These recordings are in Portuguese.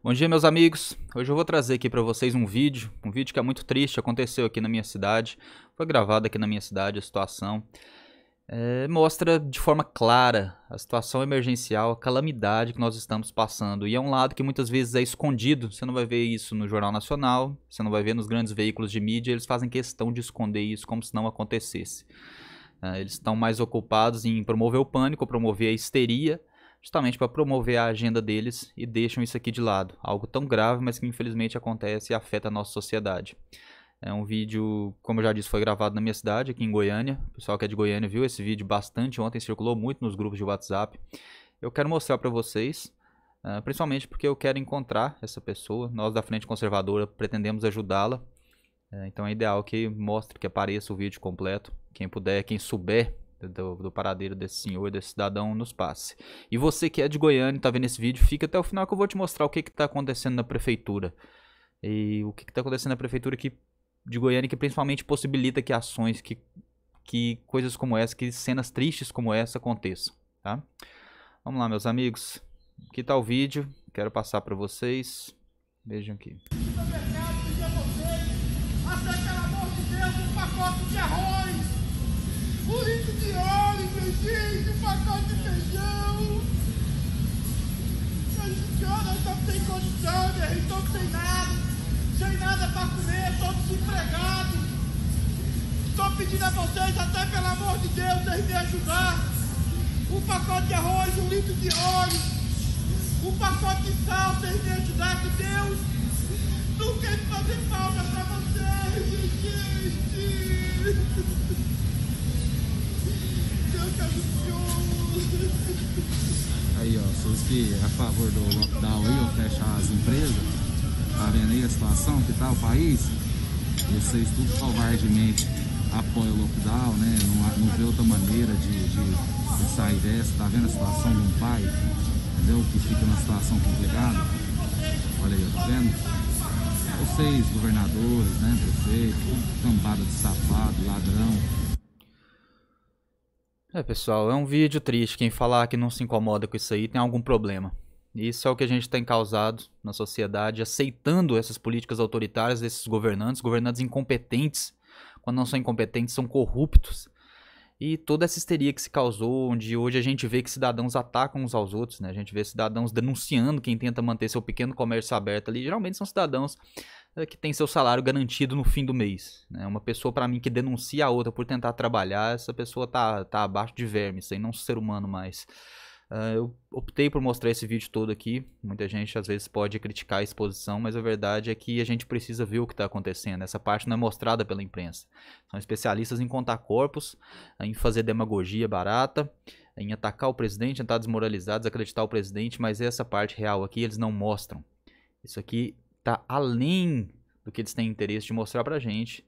Bom dia, meus amigos. Hoje eu vou trazer aqui para vocês um vídeo, um vídeo que é muito triste, aconteceu aqui na minha cidade, foi gravado aqui na minha cidade a situação. É, mostra de forma clara a situação emergencial, a calamidade que nós estamos passando. E é um lado que muitas vezes é escondido, você não vai ver isso no Jornal Nacional, você não vai ver nos grandes veículos de mídia, eles fazem questão de esconder isso como se não acontecesse. É, eles estão mais ocupados em promover o pânico, promover a histeria, justamente para promover a agenda deles e deixam isso aqui de lado. Algo tão grave, mas que infelizmente acontece e afeta a nossa sociedade. É um vídeo, como eu já disse, foi gravado na minha cidade, aqui em Goiânia. O pessoal que é de Goiânia viu esse vídeo bastante ontem, circulou muito nos grupos de WhatsApp. Eu quero mostrar para vocês, ah, principalmente porque eu quero encontrar essa pessoa. Nós da Frente Conservadora pretendemos ajudá-la. É, então é ideal que mostre, que apareça o vídeo completo. Quem puder, quem souber do, do paradeiro desse senhor, desse cidadão nos passe. E você que é de Goiânia e tá vendo esse vídeo, fica até o final que eu vou te mostrar o que que tá acontecendo na prefeitura. E o que que tá acontecendo na prefeitura que, de Goiânia que principalmente possibilita que ações, que, que coisas como essa, que cenas tristes como essa aconteçam, tá? Vamos lá, meus amigos. Aqui tá o vídeo, quero passar para vocês. Vejam aqui. É é a de Deus, um pacote de arroz. Um litro de óleo, alho, um pacote de feijão. Esses eu não sem condição, meu irmão, sem nada, sem nada para comer, estou desempregado. Estou pedindo a vocês, até pelo amor de Deus, vocês me ajudar. Um pacote de arroz, um litro de óleo, um pacote de sal, vocês me ajudar, que Deus não quer fazer falta para vocês. a favor do lockdown aí, ou fechar as empresas, tá vendo aí a situação que tá o país? Vocês tudo covardemente apoiam o lockdown, né? Não, não vê outra maneira de, de, de sair dessa, tá vendo a situação de um pai, entendeu? Que fica numa situação complicada. Olha aí, tá vendo? Vocês, governadores, né, prefeito, cambada de safado, ladrão, é, pessoal, é um vídeo triste. Quem falar que não se incomoda com isso aí tem algum problema. Isso é o que a gente tem causado na sociedade, aceitando essas políticas autoritárias desses governantes, governantes incompetentes. Quando não são incompetentes, são corruptos. E toda essa histeria que se causou, onde hoje a gente vê que cidadãos atacam uns aos outros, né? A gente vê cidadãos denunciando quem tenta manter seu pequeno comércio aberto ali. Geralmente são cidadãos é que tem seu salário garantido no fim do mês. Né? Uma pessoa, para mim, que denuncia a outra por tentar trabalhar, essa pessoa tá, tá abaixo de verme, sem não ser humano mais. Uh, eu optei por mostrar esse vídeo todo aqui. Muita gente às vezes pode criticar a exposição, mas a verdade é que a gente precisa ver o que está acontecendo. Essa parte não é mostrada pela imprensa. São especialistas em contar corpos, em fazer demagogia barata, em atacar o presidente, tentar desmoralizar, desacreditar o presidente, mas essa parte real aqui eles não mostram. Isso aqui está além do que eles têm interesse de mostrar para a gente,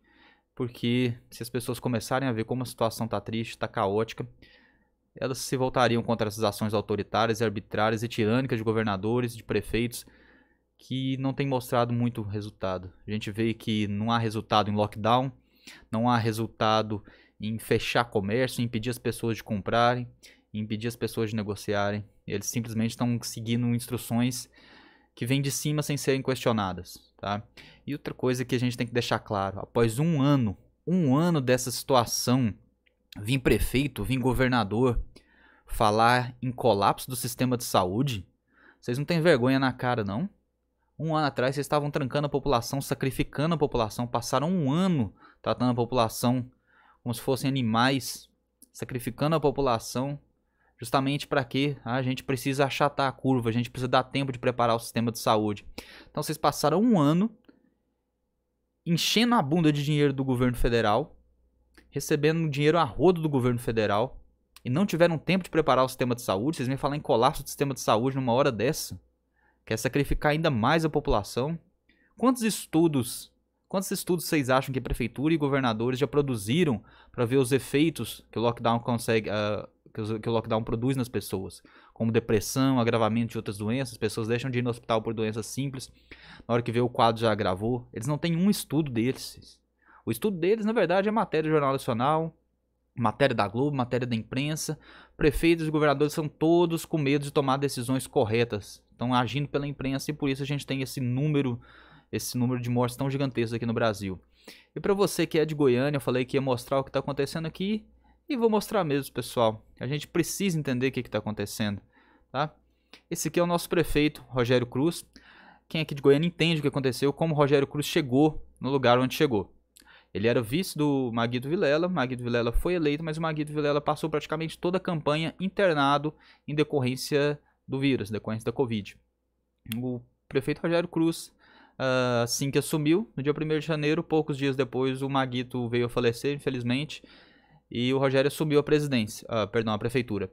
porque se as pessoas começarem a ver como a situação está triste, está caótica, elas se voltariam contra essas ações autoritárias, e arbitrárias e tirânicas de governadores, de prefeitos, que não tem mostrado muito resultado. A gente vê que não há resultado em lockdown, não há resultado em fechar comércio, impedir as pessoas de comprarem, impedir as pessoas de negociarem. Eles simplesmente estão seguindo instruções que vêm de cima sem serem questionadas, tá? E outra coisa que a gente tem que deixar claro, após um ano, um ano dessa situação, vim prefeito, vim governador, falar em colapso do sistema de saúde, vocês não têm vergonha na cara, não? Um ano atrás vocês estavam trancando a população, sacrificando a população, passaram um ano tratando a população como se fossem animais, sacrificando a população justamente para que ah, a gente precisa achatar a curva, a gente precisa dar tempo de preparar o sistema de saúde. Então vocês passaram um ano enchendo a bunda de dinheiro do governo federal, recebendo dinheiro a rodo do governo federal e não tiveram tempo de preparar o sistema de saúde. Vocês vêm falar em colapso do sistema de saúde numa hora dessa? Quer sacrificar ainda mais a população? Quantos estudos Quantos estudos vocês acham que a prefeitura e governadores já produziram para ver os efeitos que o lockdown consegue, uh, que, os, que o lockdown produz nas pessoas, como depressão, agravamento de outras doenças, pessoas deixam de ir no hospital por doenças simples, na hora que vê o quadro já agravou. Eles não têm um estudo deles. O estudo deles, na verdade, é matéria do Jornal Nacional, matéria da Globo, matéria da imprensa. Prefeitos e governadores são todos com medo de tomar decisões corretas. Estão agindo pela imprensa e por isso a gente tem esse número, esse número de mortes tão gigantesco aqui no Brasil. E para você que é de Goiânia, eu falei que ia mostrar o que está acontecendo aqui. E vou mostrar mesmo, pessoal. A gente precisa entender o que está acontecendo, tá? Esse aqui é o nosso prefeito, Rogério Cruz. Quem é aqui de Goiânia entende o que aconteceu, como Rogério Cruz chegou no lugar onde chegou. Ele era vice do Maguito Vilela, Maguito Vilela foi eleito, mas o Maguito Vilela passou praticamente toda a campanha internado em decorrência do vírus, decorrência da Covid. O prefeito Rogério Cruz, ah, assim que assumiu, no dia 1 de janeiro, poucos dias depois, o Maguito veio a falecer, infelizmente, e o Rogério assumiu a presidência, ah, perdão, a prefeitura.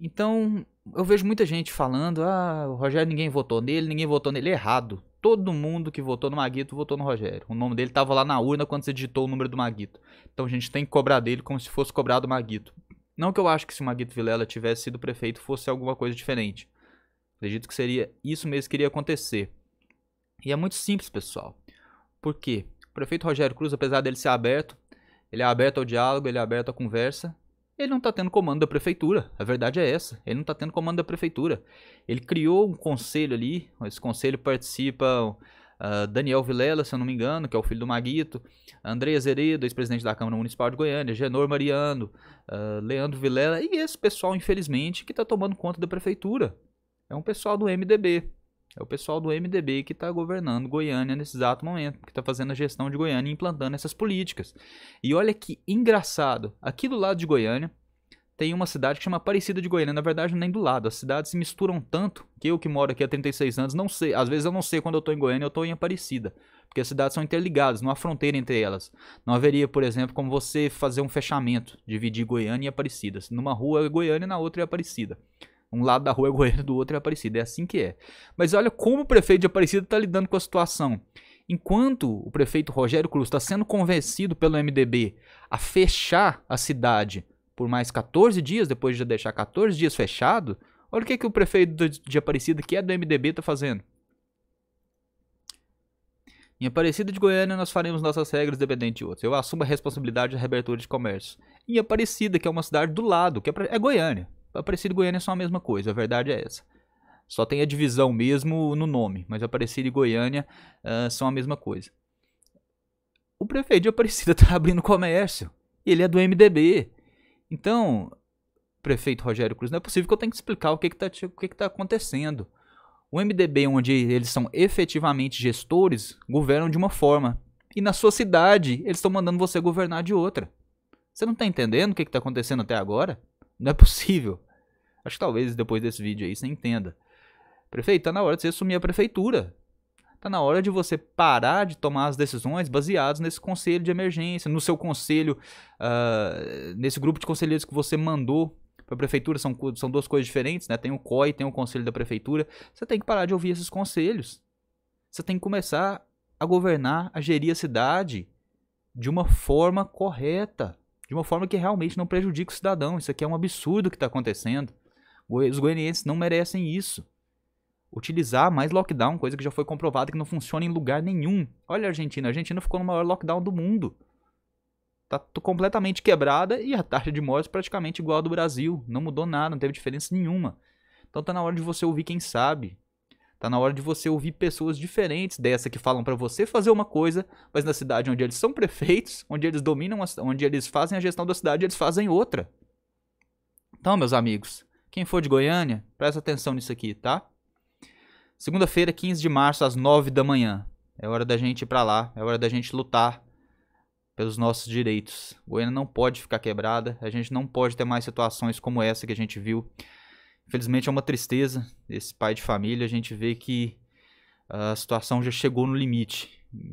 Então, eu vejo muita gente falando, ah, o Rogério ninguém votou nele, ninguém votou nele, é errado. Todo mundo que votou no Maguito votou no Rogério. O nome dele estava lá na urna quando você digitou o número do Maguito. Então a gente tem que cobrar dele como se fosse cobrado o Maguito. Não que eu acho que se o Maguito Vilela tivesse sido prefeito fosse alguma coisa diferente. Acredito que seria isso mesmo que iria acontecer. E é muito simples, pessoal. Por quê? O prefeito Rogério Cruz, apesar dele ser aberto, ele é aberto ao diálogo, ele é aberto à conversa. Ele não está tendo comando da prefeitura. A verdade é essa. Ele não está tendo comando da prefeitura. Ele criou um conselho ali. Esse conselho participa uh, Daniel Vilela, se eu não me engano, que é o filho do Maguito. André Zeredo, ex-presidente da Câmara Municipal de Goiânia. Genor Mariano. Uh, Leandro Vilela. E esse pessoal, infelizmente, que está tomando conta da prefeitura. É um pessoal do MDB. É o pessoal do MDB que está governando Goiânia nesse exato momento, que está fazendo a gestão de Goiânia e implantando essas políticas. E olha que engraçado, aqui do lado de Goiânia tem uma cidade que chama Aparecida de Goiânia, na verdade nem do lado, as cidades se misturam tanto que eu que moro aqui há 36 anos, não sei, às vezes eu não sei quando eu estou em Goiânia, eu estou em Aparecida, porque as cidades são interligadas, não há fronteira entre elas. Não haveria, por exemplo, como você fazer um fechamento, dividir Goiânia e Aparecida, numa rua é Goiânia e na outra é Aparecida. Um lado da rua é Goiânia, do outro é Aparecida. É assim que é. Mas olha como o prefeito de Aparecida está lidando com a situação. Enquanto o prefeito Rogério Cruz está sendo convencido pelo MDB a fechar a cidade por mais 14 dias, depois de deixar 14 dias fechado, olha o que, que o prefeito de Aparecida, que é do MDB, está fazendo. Em Aparecida de Goiânia, nós faremos nossas regras dependente de outros. Eu assumo a responsabilidade da reabertura de comércio. Em Aparecida, que é uma cidade do lado, que é, pra... é Goiânia. Aparecida e Goiânia são a mesma coisa, a verdade é essa. Só tem a divisão mesmo no nome, mas Aparecida e Goiânia uh, são a mesma coisa. O prefeito de Aparecida está abrindo comércio e ele é do MDB. Então, prefeito Rogério Cruz, não é possível que eu tenha que explicar o que está que tá que que tá acontecendo. O MDB, onde eles são efetivamente gestores, governam de uma forma. E na sua cidade, eles estão mandando você governar de outra. Você não está entendendo o que está acontecendo até agora? Não é possível. Acho que talvez depois desse vídeo aí você entenda. Prefeito, tá na hora de você assumir a prefeitura. Tá na hora de você parar de tomar as decisões baseadas nesse conselho de emergência, no seu conselho, uh, nesse grupo de conselheiros que você mandou para a prefeitura. São, são duas coisas diferentes, né? Tem o COI, tem o conselho da prefeitura. Você tem que parar de ouvir esses conselhos. Você tem que começar a governar, a gerir a cidade de uma forma correta de uma forma que realmente não prejudique o cidadão. Isso aqui é um absurdo que está acontecendo. Os goianienses não merecem isso. Utilizar mais lockdown, coisa que já foi comprovada que não funciona em lugar nenhum. Olha a Argentina, a Argentina ficou no maior lockdown do mundo. Tá completamente quebrada e a taxa de mortes praticamente igual à do Brasil. Não mudou nada, não teve diferença nenhuma. Então tá na hora de você ouvir quem sabe. Tá na hora de você ouvir pessoas diferentes dessa que falam para você fazer uma coisa, mas na cidade onde eles são prefeitos, onde eles dominam, a, onde eles fazem a gestão da cidade, eles fazem outra. Então, meus amigos, quem for de Goiânia, presta atenção nisso aqui, tá? Segunda-feira, 15 de março, às 9 da manhã. É hora da gente ir para lá, é hora da gente lutar pelos nossos direitos. Goiânia não pode ficar quebrada, a gente não pode ter mais situações como essa que a gente viu. Infelizmente é uma tristeza. Esse pai de família, a gente vê que a situação já chegou no limite.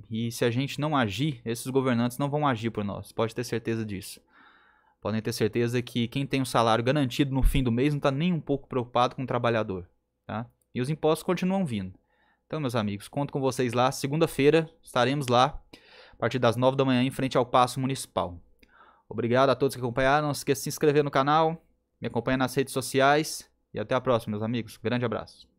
E se a gente não agir, esses governantes não vão agir por nós. Pode ter certeza disso. Podem ter certeza que quem tem um salário garantido no fim do mês não está nem um pouco preocupado com o trabalhador. Tá? E os impostos continuam vindo. Então, meus amigos, conto com vocês lá. Segunda-feira estaremos lá a partir das 9 da manhã em frente ao Paço Municipal. Obrigado a todos que acompanharam. Não se esqueça de se inscrever no canal, me acompanha nas redes sociais. E até a próxima, meus amigos. Grande abraço.